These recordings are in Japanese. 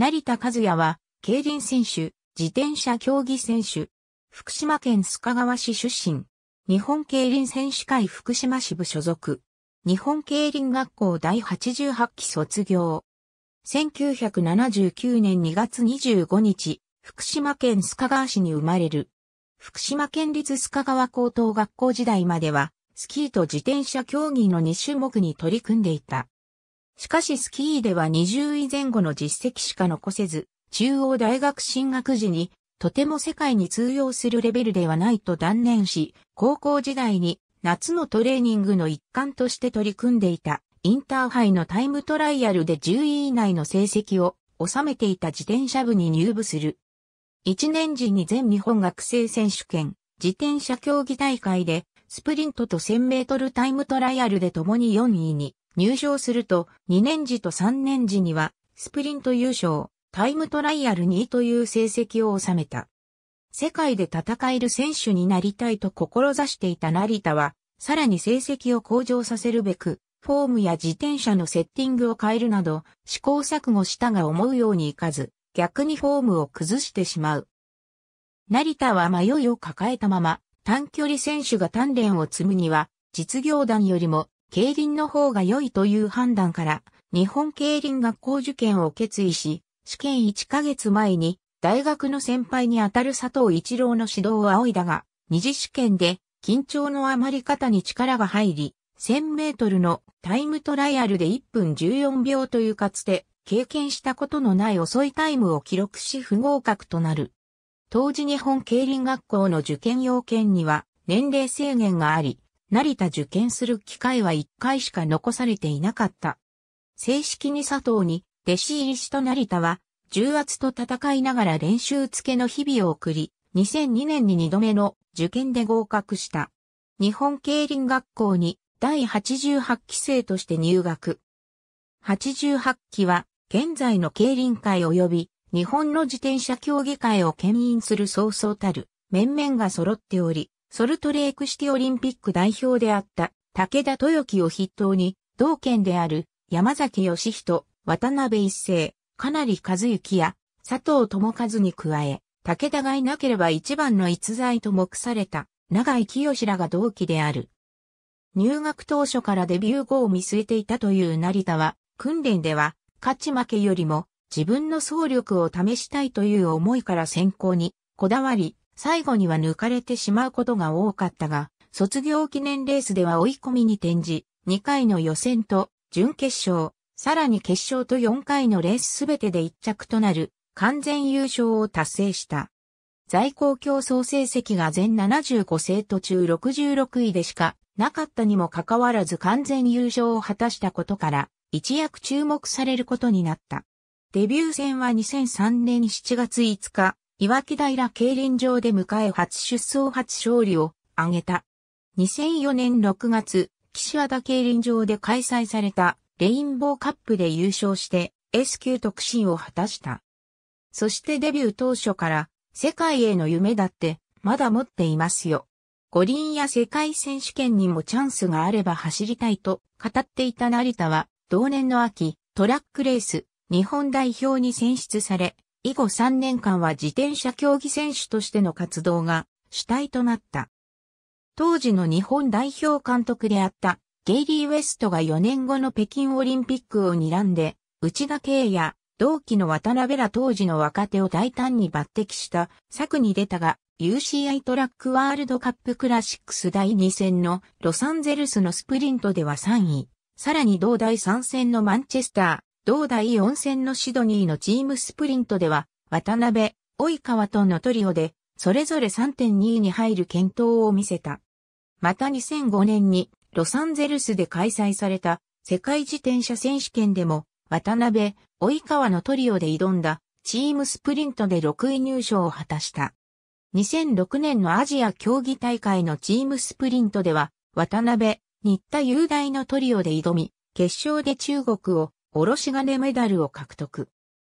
成田和也は、競輪選手、自転車競技選手、福島県須賀川市出身、日本競輪選手会福島支部所属、日本競輪学校第88期卒業。1979年2月25日、福島県須賀川市に生まれる。福島県立須賀川高等学校時代までは、スキーと自転車競技の2種目に取り組んでいた。しかしスキーでは20位前後の実績しか残せず、中央大学進学時に、とても世界に通用するレベルではないと断念し、高校時代に夏のトレーニングの一環として取り組んでいた、インターハイのタイムトライアルで10位以内の成績を収めていた自転車部に入部する。1年時に全日本学生選手権、自転車競技大会で、スプリントと1000メートルタイムトライアルで共に4位に入賞すると、2年時と3年時には、スプリント優勝、タイムトライアル2位という成績を収めた。世界で戦える選手になりたいと志していた成田は、さらに成績を向上させるべく、フォームや自転車のセッティングを変えるなど、試行錯誤したが思うようにいかず、逆にフォームを崩してしまう。成田は迷いを抱えたまま、短距離選手が鍛錬を積むには、実業団よりも競輪の方が良いという判断から、日本競輪学校受験を決意し、試験1ヶ月前に、大学の先輩にあたる佐藤一郎の指導を仰いだが、二次試験で、緊張の余り方に力が入り、1000メートルのタイムトライアルで1分14秒というかつて、経験したことのない遅いタイムを記録し不合格となる。当時日本競輪学校の受験要件には年齢制限があり、成田受験する機会は一回しか残されていなかった。正式に佐藤に弟子入りした成田は、重圧と戦いながら練習付けの日々を送り、2002年に2度目の受験で合格した。日本競輪学校に第88期生として入学。88期は現在の競輪界及び日本の自転車競技会を牽引する早々たる面々が揃っており、ソルトレークシティオリンピック代表であった武田豊樹を筆頭に、同県である山崎義人、渡辺一世、かなり和幸や佐藤智和に加え、武田がいなければ一番の逸材と目された長井清らが同期である。入学当初からデビュー後を見据えていたという成田は、訓練では、勝ち負けよりも自分の総力を試したいという思いから選考にこだわり、最後には抜かれてしまうことが多かったが、卒業記念レースでは追い込みに転じ、2回の予選と準決勝、さらに決勝と4回のレースすべてで1着となる完全優勝を達成した。在校競争成績が全75生徒中66位でしかなかったにもかかわらず完全優勝を果たしたことから、一躍注目されることになった。デビュー戦は2003年7月5日、岩木平競輪場で迎え初出走初勝利を挙げた。2004年6月、岸和田競輪場で開催されたレインボーカップで優勝して S 級特進を果たした。そしてデビュー当初から世界への夢だってまだ持っていますよ。五輪や世界選手権にもチャンスがあれば走りたいと語っていた成田は同年の秋トラックレース日本代表に選出され以後3年間は自転車競技選手としての活動が主体となった。当時の日本代表監督であったゲイリー・ウェストが4年後の北京オリンピックを睨んで、内田圭や同期の渡辺ら当時の若手を大胆に抜擢した策に出たが、UCI トラックワールドカップクラシックス第2戦のロサンゼルスのスプリントでは3位、さらに同第3戦のマンチェスター、同大温泉のシドニーのチームスプリントでは、渡辺、及川とのトリオで、それぞれ3.2位に入る検討を見せた。また2005年に、ロサンゼルスで開催された、世界自転車選手権でも、渡辺、及川のトリオで挑んだ、チームスプリントで6位入賞を果たした。2006年のアジア競技大会のチームスプリントでは、渡辺、新田雄大のトリオで挑み、決勝で中国をおろし金メダルを獲得。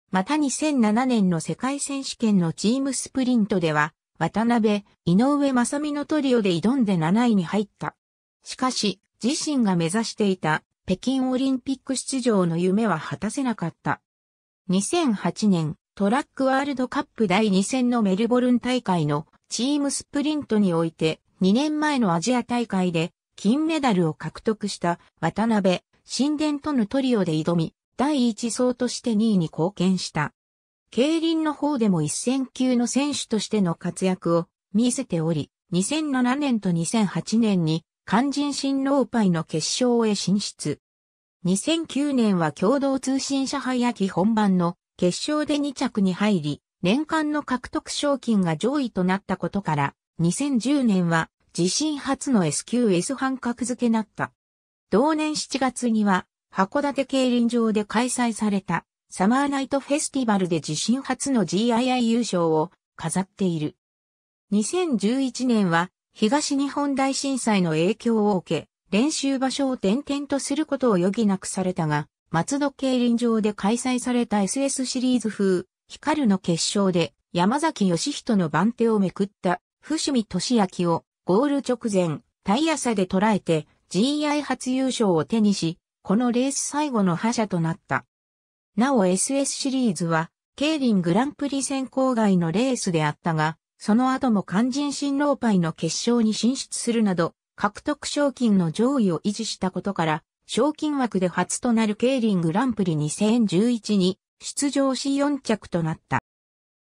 また2007年の世界選手権のチームスプリントでは、渡辺、井上正美のトリオで挑んで7位に入った。しかし、自身が目指していた北京オリンピック出場の夢は果たせなかった。2008年、トラックワールドカップ第2戦のメルボルン大会のチームスプリントにおいて、2年前のアジア大会で金メダルを獲得した渡辺、神殿とのトリオで挑み、第一層として2位に貢献した。競輪の方でも一戦級の選手としての活躍を見せており、2007年と2008年に肝心新郎杯の決勝へ進出。2009年は共同通信社杯秋本番の決勝で2着に入り、年間の獲得賞金が上位となったことから、2010年は自身初の SQS 半格付けなった。同年7月には、函館競輪場で開催されたサマーナイトフェスティバルで自身初の GII 優勝を飾っている。2011年は東日本大震災の影響を受け、練習場所を転々とすることを余儀なくされたが、松戸競輪場で開催された SS シリーズ風、光の決勝で山崎義人の番手をめくった伏見俊明をゴール直前、タヤ朝で捉えて GI 初優勝を手にし、このレース最後の覇者となった。なお SS シリーズは、ケイリングランプリ選考外のレースであったが、その後も肝心新郎イの決勝に進出するなど、獲得賞金の上位を維持したことから、賞金枠で初となるケイリングランプリ2011に出場し4着となった。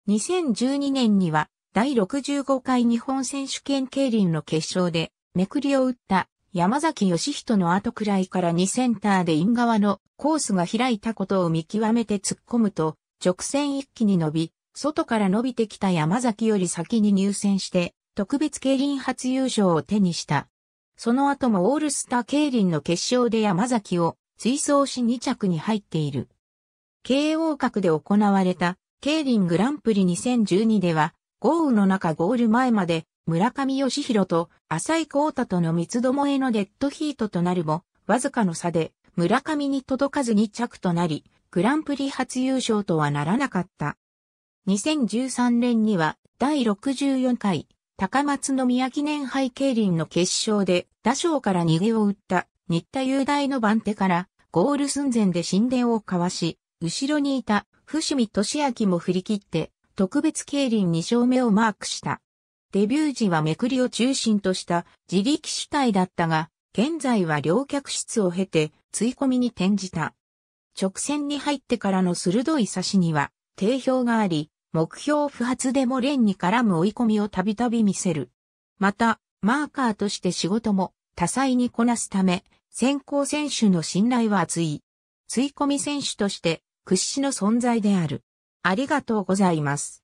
2012年には第65回日本選手権ケングの決勝でめくりを打った山崎義人の後くらいから2センターでイン側のコースが開いたことを見極めて突っ込むと、直線一気に伸び、外から伸びてきた山崎より先に入選して、特別競輪初優勝を手にした。その後もオールスター競輪の決勝で山崎を追走し2着に入っている。慶応閣で行われた競輪グランプリ2012では、豪雨の中ゴール前まで村上義弘と浅井光太との三つどもえのデッドヒートとなるも、わずかの差で村上に届かず2着となり、グランプリ初優勝とはならなかった。2013年には第64回高松宮記念杯競輪の決勝で打賞から逃げを打った新田雄大の番手からゴール寸前で神殿を交わし、後ろにいた伏見俊明も振り切って特別競輪2勝目をマークした。デビュー時はめくりを中心とした自力主体だったが、現在は両脚室を経て、追い込みに転じた。直線に入ってからの鋭い差しには、定評があり、目標不発でも連に絡む追い込みをたびたび見せる。また、マーカーとして仕事も多彩にこなすため、先行選手の信頼は厚い。追い込み選手として屈指の存在である。ありがとうございます。